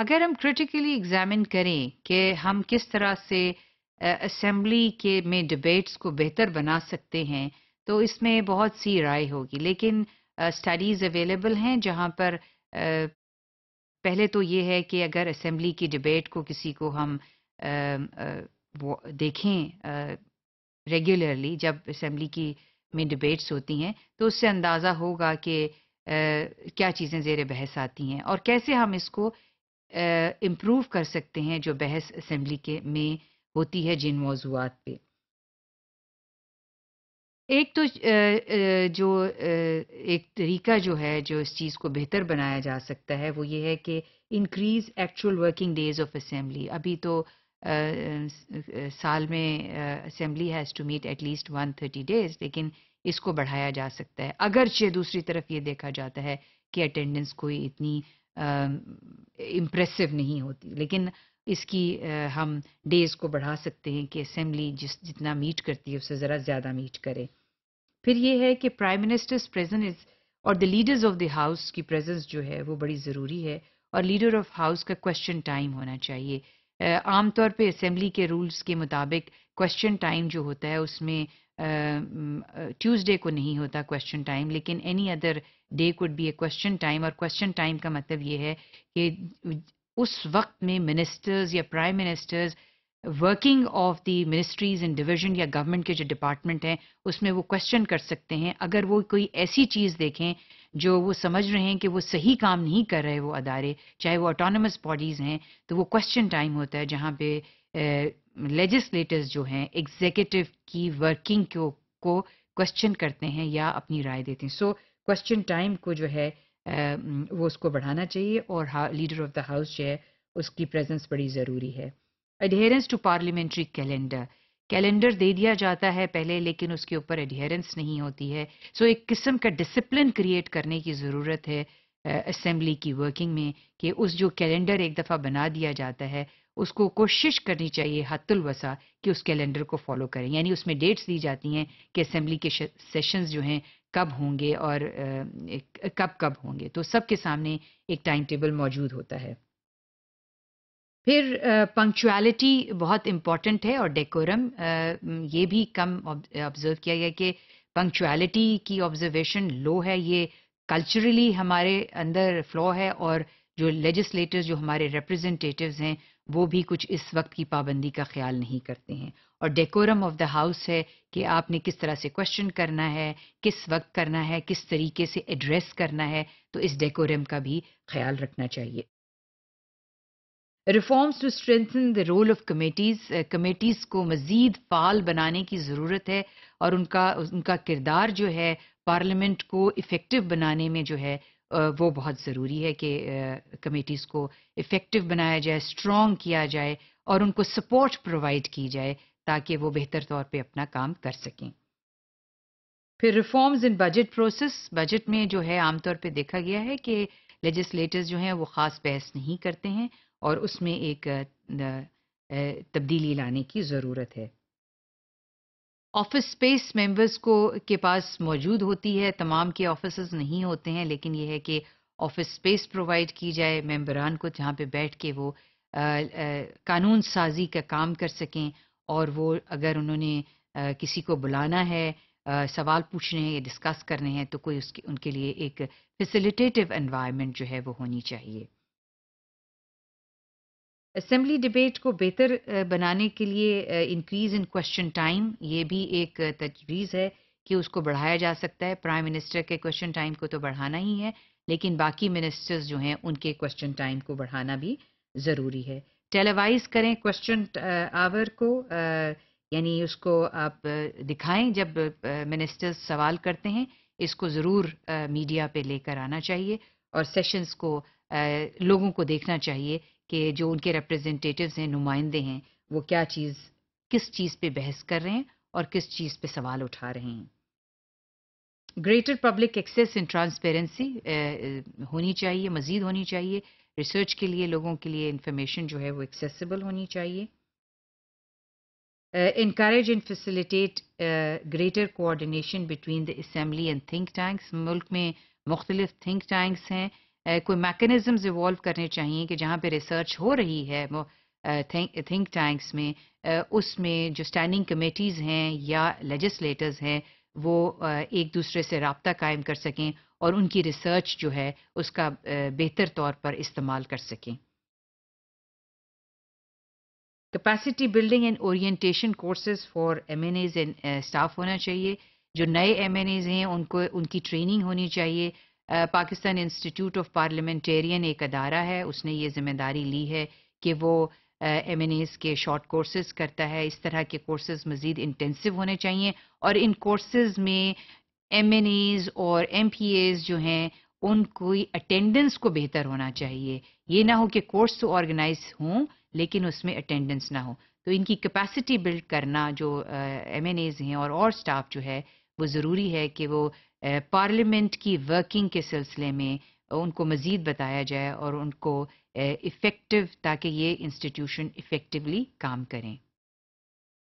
अगर हम critically examine करें कि हम किस तरह से असेंबली के में डिबेट्स को बेहतर बना सकते हैं तो इसमें बहुत सी राय होगी लेकिन स्टडीज़ अवेलेबल हैं जहां पर पहले तो ये है कि अगर असेंबली की डिबेट को किसी को हम देखें रेगुलरली जब असेंबली की में डिबेट्स होती हैं तो उससे अंदाज़ा होगा कि क्या चीज़ें जेर बहस आती हैं और कैसे हम इसको इम्प्रूव कर सकते हैं जो बहस असम्बली के में होती है जिन मौजूद पे एक तो जो एक तरीका जो है जो इस चीज़ को बेहतर बनाया जा सकता है वो ये है कि increase actual working days of assembly अभी तो साल में assembly has to meet at least one thirty days लेकिन इसको बढ़ाया जा सकता है अगरचे दूसरी तरफ ये देखा जाता है कि अटेंडेंस कोई इतनी इम्प्रेसिव नहीं होती लेकिन इसकी हम डेज को बढ़ा सकते हैं कि असम्बली जिस जितना मीट करती है उससे ज़रा ज़्यादा मीट करे फिर ये है कि प्राइम मिनिस्टर्स प्रेजेंस और the leaders of the house की प्रेजेंस जो है वो बड़ी ज़रूरी है और लीडर ऑफ हाउस का क्वेश्चन टाइम होना चाहिए आमतौर पे असम्बली के रूल्स के मुताबिक क्वेश्चन टाइम जो होता है उसमें ट्यूसडे को नहीं होता क्वेश्चन टाइम लेकिन any other day could be a question time और क्वेश्चन टाइम का मतलब ये है कि उस वक्त में मिनिस्टर्स या prime ministers working of the ministries in division या गवर्नमेंट के जो डिपार्टमेंट हैं उसमें वो क्वेश्चन कर सकते हैं अगर वो कोई ऐसी चीज़ देखें जो वो समझ रहे हैं कि वो सही काम नहीं कर रहे वो अदारे चाहे वो ऑटोनमस बॉडीज़ हैं तो वो क्वेश्चन टाइम होता है जहाँ पे लेजिस्लेटर्स जो हैं एग्जीक्यूटिव की वर्किंग को को क्वेश्चन करते हैं या अपनी राय देते हैं सो क्वेश्चन टाइम को जो है वो उसको बढ़ाना चाहिए और लीडर ऑफ द हाउस जो है उसकी प्रेजेंस बड़ी ज़रूरी है adherence to parliamentary calendar calendar दे दिया जाता है पहले लेकिन उसके ऊपर एडहेरेंस नहीं होती है सो so, एक किस्म का डिसिप्लिन क्रिएट करने की ज़रूरत है असम्बली की वर्किंग में कि उस जो कैलेंडर एक दफ़ा बना दिया जाता है उसको कोशिश करनी चाहिए हतुलवसा कि उस कैलेंडर को फॉलो करें यानी उसमें डेट्स दी जाती हैं कि असम्बली के सेशंस जो हैं कब होंगे और कब कब होंगे तो सबके सामने एक टाइम टेबल मौजूद होता है फिर पंक्चुअलिटी बहुत इम्पॉर्टेंट है और डेकोरम ये भी कम ऑब्जर्व किया गया कि पंक्चुअलिटी की ऑब्जर्वेशन लो है ये कल्चरली हमारे अंदर फ्लॉ है और जो लेजिस्लेटर्स जो हमारे रिप्रेजेंटेटिव्स हैं वो भी कुछ इस वक्त की पाबंदी का ख्याल नहीं करते हैं और डेकोरम ऑफ द हाउस है कि आपने किस तरह से क्वेश्चन करना है किस वक्त करना है किस तरीके से एड्रेस करना है तो इस डेकोरम का भी ख्याल रखना चाहिए reforms to strengthen the role of committees committees को मजीद फाल बनाने की ज़रूरत है और उनका उनका किरदार जो है पार्लियामेंट को इफेक्टिव बनाने में जो है वो बहुत ज़रूरी है कि कमेटीज़ को इफ़ेक्टिव बनाया जाए स्ट्रॉन्ग किया जाए और उनको सपोर्ट प्रोवाइड की जाए ताकि वो बेहतर तौर पे अपना काम कर सकें फिर reforms in budget process budget में जो है आमतौर पे देखा गया है कि लेजिस्लेटर्स जो हैं वो ख़ास बहस नहीं करते हैं और उसमें एक तब्दीली लाने की ज़रूरत है ऑफिस स्पेस मेंबर्स को के पास मौजूद होती है तमाम के ऑफिस नहीं होते हैं लेकिन यह है कि ऑफिस स्पेस प्रोवाइड की जाए मेंबरान को जहाँ पे बैठ के वो आ, आ, कानून साजी का काम कर सकें और वो अगर उन्होंने आ, किसी को बुलाना है आ, सवाल पूछने हैं या डिस्कस करने हैं तो कोई उसके उनके लिए एक फैसिलिटेटिव एनवायरनमेंट जो है वो होनी चाहिए असम्बली डिबेट को बेहतर बनाने के लिए इंक्रीज इन क्वेश्चन टाइम ये भी एक तजवीज़ है कि उसको बढ़ाया जा सकता है प्राइम मिनिस्टर के क्वेश्चन टाइम को तो बढ़ाना ही है लेकिन बाकी मिनिस्टर्स जो हैं उनके क्वेश्चन टाइम को बढ़ाना भी ज़रूरी है टेलीवाइज करें क्वेश्चन आवर को यानी उसको आप दिखाएं जब मिनिस्टर्स सवाल करते हैं इसको ज़रूर मीडिया पे लेकर आना चाहिए और सेशंस को लोगों को देखना चाहिए कि जो उनके रिप्रेजेंटेटिव हैं नुमाइंदे हैं वो क्या चीज़ किस चीज़ पे बहस कर रहे हैं और किस चीज़ पे सवाल उठा रहे हैं greater public access in transparency होनी चाहिए मज़ीद होनी चाहिए रिसर्च के लिए लोगों के लिए इंफॉर्मेशन जो है वो एक्सेसिबल होनी चाहिए increase and facilitate greater coordination between the assembly and think tanks मुल्क में मुख्तलिफ थिंक टैंक्स हैं कोई मैकेनिज्म इवॉल्व करने चाहिए कि जहाँ पे रिसर्च हो रही है वो थिंक टैंक्स में उसमें जो स्टैंडिंग कमेटीज़ हैं या लेजिस्लेटर्स हैं वो एक दूसरे से रबता कायम कर सकें और उनकी रिसर्च जो है उसका बेहतर तौर पर इस्तेमाल कर सकें capacity building and orientation courses for M N As and staff होना चाहिए जो नए एम एन एज हैं उनको उनकी ट्रेनिंग होनी चाहिए पाकिस्तान इंस्टीट्यूट ऑफ पार्लियामेंटेरियन एक अदारा है उसने ये जिम्मेदारी ली है कि वो एम एन एज़ के शॉर्ट कोर्सेज करता है इस तरह के कोर्सेज मज़ीद इंटेंसिव होने चाहिए और इन कोर्सेज में एम एन एज़ और एम पी एज़ जो हैं उनकी अटेंडेंस को बेहतर होना चाहिए ये ना हो कि कोर्स तो ऑर्गेनाइज हों लेकिन उसमें अटेंडेंस ना हो तो इनकी कैपेसिटी बिल्ड करना जो एम एन एज़ हैं और, और स्टाफ जो है वो ज़रूरी है कि वो पार्लियामेंट की वर्किंग के सिलसिले में उनको मज़ीद बताया जाए और उनको इफ़ेक्टिव ताकि ये इंस्टीट्यूशन इफ़ेक्टिवली काम करें